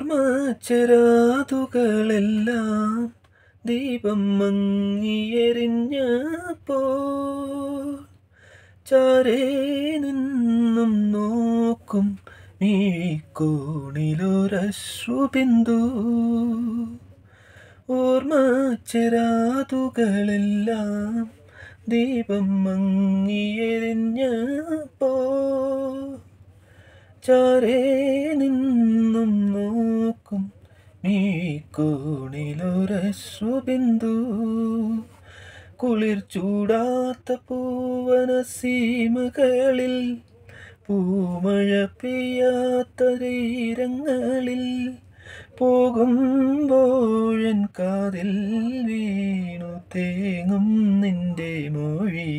ഓർമ്മച്ചരാതുകളെല്ലാം ദീപം മങ്ങിയെറിഞ്ഞപ്പോൾ ചാരേ നിന്നും നോക്കും മീക്കോണിലൊരശ്രുബിന്ദു ഓർമ്മച്ചരാതുകളെല്ലാം ദീപം മങ്ങിയെറിഞ്ഞപ്പോൾ ചാരേ നോക്കും മീക്കൂണിലൊരശ്രുബിന്ദു കുളിർ ചൂടാത്ത പൂവന സീമകളിൽ പൂമഴ പെയ്യാത്ത തീരങ്ങളിൽ പോകുമ്പോഴൻ കാതിൽ വീണു തേങ്ങും നിന്റെ മൊഴി